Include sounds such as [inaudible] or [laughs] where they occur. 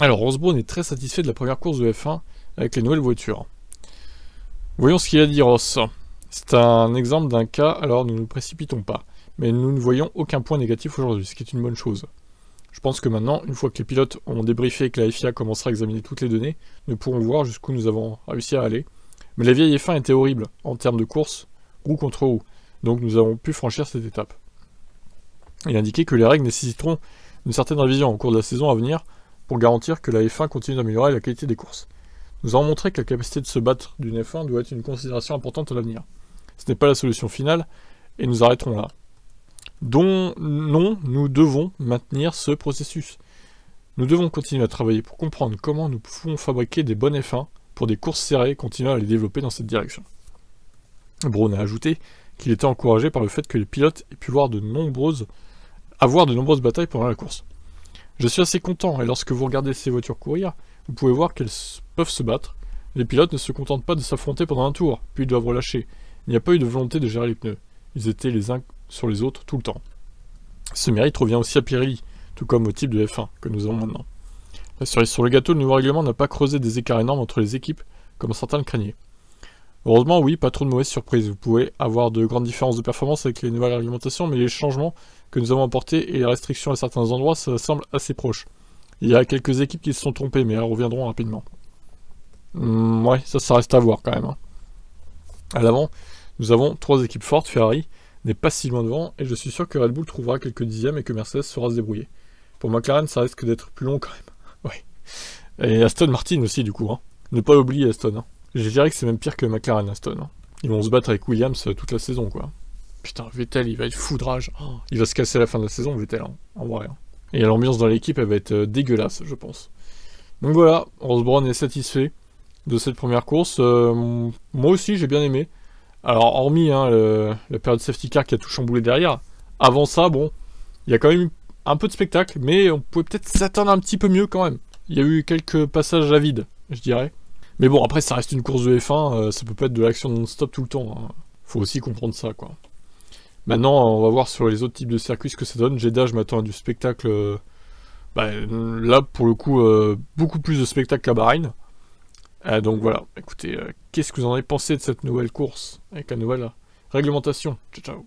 Alors, Rosberg est très satisfait de la première course de F1 avec les nouvelles voitures. Voyons ce qu'il a dit Ross. C'est un exemple d'un cas, alors nous ne nous précipitons pas. Mais nous ne voyons aucun point négatif aujourd'hui, ce qui est une bonne chose. Je pense que maintenant, une fois que les pilotes ont débriefé et que la FIA commencera à examiner toutes les données, nous pourrons voir jusqu'où nous avons réussi à aller. Mais la vieille F1 était horrible, en termes de course, roue contre roue, donc nous avons pu franchir cette étape. Il a indiqué que les règles nécessiteront une certaine révision au cours de la saison à venir pour garantir que la F1 continue d'améliorer la qualité des courses. Nous avons montré que la capacité de se battre d'une F1 doit être une considération importante à l'avenir. Ce n'est pas la solution finale, et nous arrêterons là. Donc, non, nous devons maintenir ce processus. Nous devons continuer à travailler pour comprendre comment nous pouvons fabriquer des bonnes F1 pour des courses serrées et continuer à les développer dans cette direction. Brown a ajouté qu'il était encouragé par le fait que les pilotes aient pu voir de nombreuses, avoir de nombreuses batailles pendant la course. Je suis assez content, et lorsque vous regardez ces voitures courir, vous pouvez voir qu'elles peuvent se battre. Les pilotes ne se contentent pas de s'affronter pendant un tour, puis ils doivent relâcher. Il n'y a pas eu de volonté de gérer les pneus. Ils étaient les uns sur les autres tout le temps. Ce mérite revient aussi à Pirelli, tout comme au type de F1 que nous avons maintenant. La cerise sur le gâteau, le nouveau règlement n'a pas creusé des écarts énormes entre les équipes, comme certains le craignaient. Heureusement, oui, pas trop de mauvaises surprises. Vous pouvez avoir de grandes différences de performance avec les nouvelles réglementations, mais les changements que nous avons apportés et les restrictions à certains endroits, ça semble assez proche. Il y a quelques équipes qui se sont trompées, mais elles reviendront rapidement. Hmm, ouais, ça, ça reste à voir quand même. Hein. À l'avant, nous avons trois équipes fortes. Ferrari n'est pas si loin devant, et je suis sûr que Red Bull trouvera quelques dixièmes et que Mercedes saura se débrouiller. Pour McLaren, ça risque d'être plus long quand même. [laughs] ouais. Et Aston Martin aussi, du coup. Hein. Ne pas oublier Aston. Hein. Je dirais que c'est même pire que McLaren Aston. Hein. Ils vont se battre avec Williams euh, toute la saison, quoi. Putain, Vettel, il va être foudrage. Oh. il va se casser à la fin de la saison, Vettel, hein. en vrai. Hein. Et l'ambiance dans l'équipe, elle va être euh, dégueulasse, je pense. Donc voilà, Ross est satisfait de cette première course. Euh, moi aussi, j'ai bien aimé. Alors, hormis le, la période safety car qui a tout chamboulé derrière, avant ça, bon, il y a quand même un peu de spectacle, mais on pouvait peut-être s'attendre un petit peu mieux quand même. Il y a eu quelques passages à vide, je dirais. Mais bon, après, ça reste une course de F1, euh, ça peut pas être de l'action non-stop tout le temps. Hein. Faut aussi comprendre ça, quoi. Maintenant, on va voir sur les autres types de circuits ce que ça donne. Jeddah, je m'attends à du spectacle. Euh, bah, là, pour le coup, euh, beaucoup plus de spectacle qu'à Bahreïn. donc voilà, écoutez, qu'est-ce que vous en avez pensé de cette nouvelle course avec la nouvelle réglementation Ciao, ciao